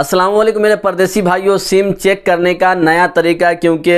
अस्सलाम वालेकुम मेरे परदेसी भाइयों सिम चेक करने का नया तरीका क्योंकि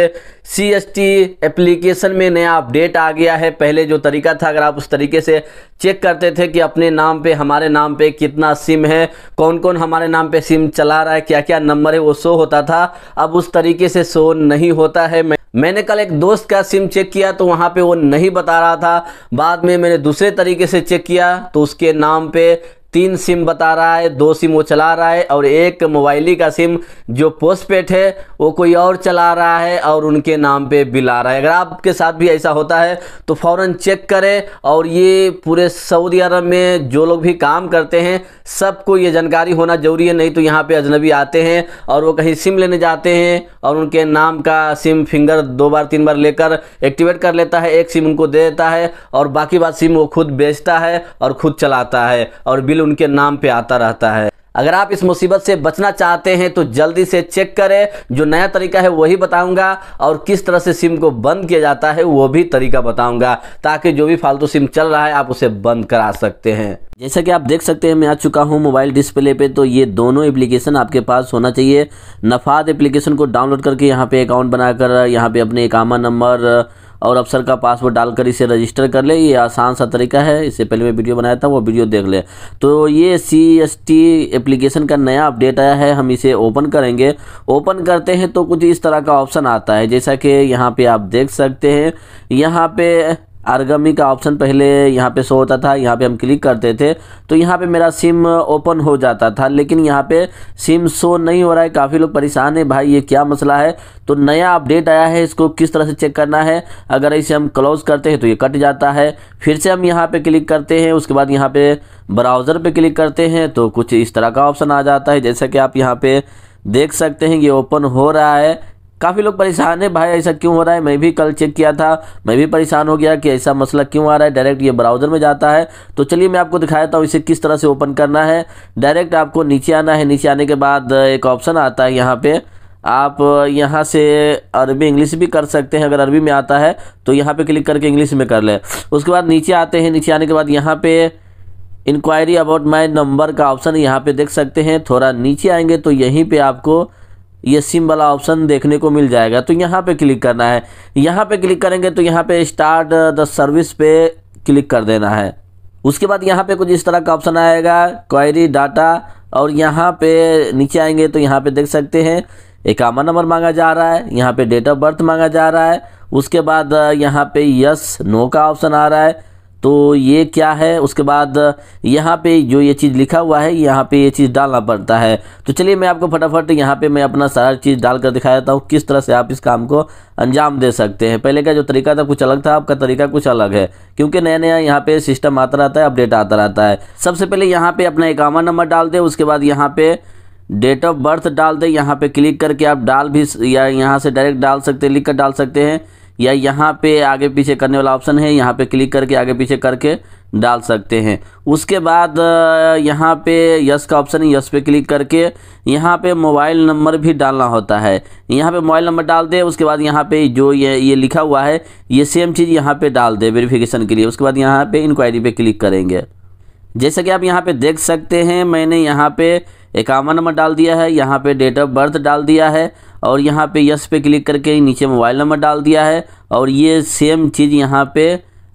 सी एस टी एप्लीकेशन में नया अपडेट आ गया है पहले जो तरीका था अगर आप उस तरीके से चेक करते थे कि अपने नाम पे हमारे नाम पे कितना सिम है कौन कौन हमारे नाम पे सिम चला रहा है क्या क्या नंबर है वो शो होता था अब उस तरीके से शो नहीं होता है मैं मैंने कल एक दोस्त का सिम चेक किया तो वहाँ पे वो नहीं बता रहा था बाद में मैंने दूसरे तरीके से चेक किया तो उसके नाम पे तीन सिम बता रहा है दो सिम वो चला रहा है और एक मोबाइली का सिम जो पोस्ट है वो कोई और चला रहा है और उनके नाम पे बिल आ रहा है अगर आपके साथ भी ऐसा होता है तो फ़ौर चेक करें और ये पूरे सऊदी अरब में जो लोग भी काम करते हैं सबको ये जानकारी होना ज़रूरी है नहीं तो यहाँ पर अजनबी आते हैं और वो कहीं सिम लेने जाते हैं और उनके नाम का सिम फिंगर दो बार तीन बार लेकर एक्टिवेट कर लेता है एक सिम उनको दे देता है और बाकी बात सिम वो खुद बेचता है और खुद चलाता है और बिल उनके नाम पे आता रहता है अगर आप इस मुसीबत से बचना चाहते हैं तो जल्दी से चेक करें जो नया तरीका है वही बताऊंगा और किस तरह से सिम को बंद किया जाता है वो भी तरीका बताऊंगा ताकि जो भी फालतू सिम चल रहा है आप उसे बंद करा सकते हैं जैसा कि आप देख सकते हैं मैं आ चुका हूं मोबाइल डिस्प्ले पे तो ये दोनों एप्लीकेशन आपके पास होना चाहिए नफाद एप्लीकेशन को डाउनलोड करके यहाँ पे अकाउंट बनाकर यहाँ पे अपने इकामा नंबर और अफसर का पासवर्ड डालकर इसे रजिस्टर कर ले ये आसान सा तरीका है इससे पहले मैं वीडियो बनाया था वो वीडियो देख ले तो ये सी एस टी एप्लीकेशन का नया अपडेट आया है हम इसे ओपन करेंगे ओपन करते हैं तो कुछ इस तरह का ऑप्शन आता है जैसा कि यहाँ पर आप देख सकते हैं यहाँ पर आरगमी का ऑप्शन पहले यहाँ पे शो होता था यहाँ पे हम क्लिक करते थे तो यहाँ पे मेरा सिम ओपन हो जाता था लेकिन यहाँ पे सिम शो नहीं हो रहा है काफ़ी लोग परेशान है भाई ये क्या मसला है तो नया अपडेट आया है इसको किस तरह से चेक करना है अगर इसे हम क्लोज़ करते हैं तो ये कट जाता है फिर से हम यहाँ पर क्लिक करते हैं उसके बाद यहाँ पर ब्राउज़र पर क्लिक करते हैं तो कुछ इस तरह का ऑप्शन आ जाता है जैसा कि आप यहाँ पर देख सकते हैं ये ओपन हो रहा है काफ़ी लोग परेशान है भाई ऐसा क्यों हो रहा है मैं भी कल चेक किया था मैं भी परेशान हो गया कि ऐसा मसला क्यों आ रहा है डायरेक्ट ये ब्राउज़र में जाता है तो चलिए मैं आपको दिखाता हूँ इसे किस तरह से ओपन करना है डायरेक्ट आपको नीचे आना है नीचे आने के बाद एक ऑप्शन आता है यहाँ पर आप यहाँ से अरबी इंग्लिश भी कर सकते हैं अगर अरबी में आता है तो यहाँ पे क्लिक करके इंग्लिश में कर ले उसके बाद नीचे आते हैं नीचे आने के बाद यहाँ पे इंक्वायरी अबाउट माय नंबर का ऑप्शन यहाँ पे देख सकते हैं थोड़ा नीचे आएंगे तो यहीं पे आपको ये सिम वाला ऑप्शन देखने को मिल जाएगा तो यहाँ पे क्लिक करना है यहाँ पे क्लिक करेंगे तो यहाँ पे स्टार्ट द सर्विस पे क्लिक कर देना है उसके बाद यहाँ पे कुछ इस तरह का ऑप्शन आएगा क्वायरी डाटा और यहाँ पे नीचे आएंगे तो यहाँ पे देख सकते हैं इक्यावन नंबर मांगा जा रहा है यहाँ पे डेट ऑफ बर्थ मांगा जा रहा है उसके बाद यहाँ पे यस नो का ऑप्शन आ रहा है तो ये क्या है उसके बाद यहाँ पे जो ये चीज़ लिखा हुआ है यहाँ पे ये चीज़ डालना पड़ता है तो चलिए मैं आपको फटाफट यहाँ पे मैं अपना सारा चीज़ डाल कर दिखा देता हूँ किस तरह से आप इस काम को अंजाम दे सकते हैं पहले का जो तरीका था कुछ अलग था आपका तरीका कुछ अलग है क्योंकि नया नया यहाँ पे सिस्टम आता रहता है अपडेट आता रहता है सबसे पहले यहाँ पर अपना इकामा नंबर डाल दें उसके बाद यहाँ पे डेट ऑफ बर्थ डाल दें यहाँ पर क्लिक करके आप डाल भी या यहाँ से डायरेक्ट डाल सकते लिख कर डाल सकते हैं या यहाँ पे आगे पीछे करने वाला ऑप्शन है यहाँ पे क्लिक करके आगे पीछे करके डाल सकते हैं उसके बाद यहाँ पे यस का ऑप्शन है यस पे क्लिक करके यहाँ पे मोबाइल नंबर भी डालना होता है यहाँ पे मोबाइल नंबर डाल दे उसके बाद यहाँ पे जो ये ये लिखा हुआ है ये सेम चीज़ यहाँ पे डाल दे वेरिफिकेशन के लिए उसके बाद यहाँ पे इंक्वायरी पे क्लिक करेंगे जैसे कि आप यहाँ पे देख सकते हैं मैंने यहाँ पे इक्यावन नंबर डाल दिया है यहाँ पे डेट ऑफ बर्थ डाल दिया है और यहाँ पे यस पे क्लिक करके नीचे मोबाइल नंबर डाल दिया है और ये सेम चीज़ यहाँ पे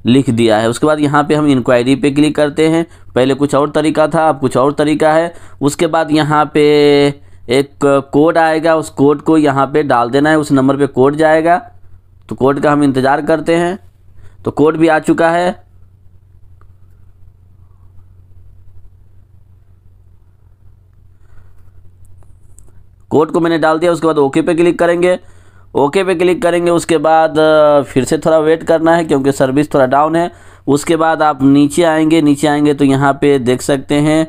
लिख दिया है उसके बाद यहाँ पे हम इंक्वायरी पे क्लिक करते हैं पहले कुछ और तरीका था अब कुछ और तरीका है उसके बाद यहाँ पे एक कोड आएगा उस कोड को यहाँ पे डाल देना है उस नंबर पे कोड जाएगा तो कोड का हम इंतज़ार करते हैं तो कोड भी आ चुका है कोड को मैंने डाल दिया उसके बाद ओके पे क्लिक करेंगे ओके पे क्लिक करेंगे उसके बाद फिर से थोड़ा वेट करना है क्योंकि सर्विस थोड़ा डाउन है उसके बाद आप नीचे आएंगे नीचे आएंगे तो यहाँ पे देख सकते हैं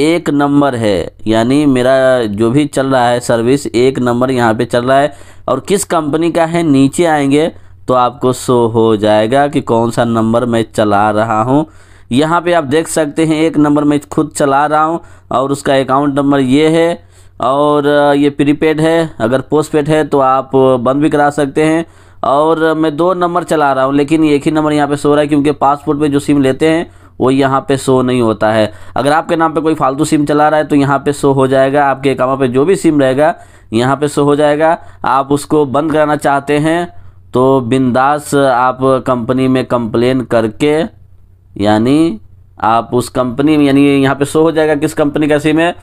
एक नंबर है यानी मेरा जो भी चल रहा है सर्विस एक नंबर यहाँ पे चल रहा है और किस कंपनी का है नीचे आएंगे तो आपको शो हो जाएगा कि कौन सा नंबर मैं चला रहा हूँ यहाँ पे आप देख सकते हैं एक नंबर मैं खुद चला रहा हूँ और उसका अकाउंट नंबर ये है और ये प्रीपेड है अगर पोस्टपेड है तो आप बंद भी करा सकते हैं और मैं दो नंबर चला रहा हूँ लेकिन एक ही नंबर यहाँ पे सो रहा है क्योंकि पासपोर्ट पे जो सिम लेते हैं वो यहाँ पे शो नहीं होता है अगर आपके नाम पे कोई फालतू सिम चला रहा है तो यहाँ पे शो हो जाएगा आपके अकाउंट पे जो भी सिम रहेगा यहाँ पे शो हो जाएगा आप उसको बंद कराना चाहते हैं तो बिंदास आप कंपनी में कंप्लेन करके यानी आप उस कंपनी में यानी यहाँ पे शो हो जाएगा किस कंपनी का सिम है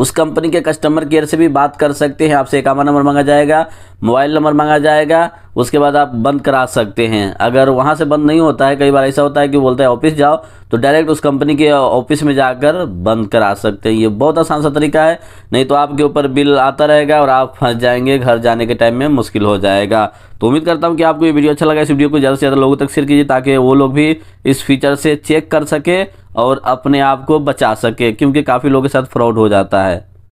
उस कंपनी के कस्टमर केयर से भी बात कर सकते हैं आपसे इक्यावन नंबर मांगा जाएगा मोबाइल नंबर मांगा जाएगा उसके बाद आप बंद करा सकते हैं अगर वहाँ से बंद नहीं होता है कई बार ऐसा होता है कि बोलते हैं ऑफिस जाओ तो डायरेक्ट उस कंपनी के ऑफिस में जाकर बंद करा सकते हैं ये बहुत आसान सा तरीका है नहीं तो आपके ऊपर बिल आता रहेगा और आप फंस जाएंगे घर जाने के टाइम में मुश्किल हो जाएगा तो उम्मीद करता हूँ कि आपको ये वीडियो अच्छा लगा इस वीडियो को ज़्यादा से ज़्यादा लोगों तक शेयर कीजिए ताकि वो लोग भी इस फीचर से चेक कर सके और अपने आप को बचा सके क्योंकि काफ़ी लोगों के साथ फ्रॉड हो जाता है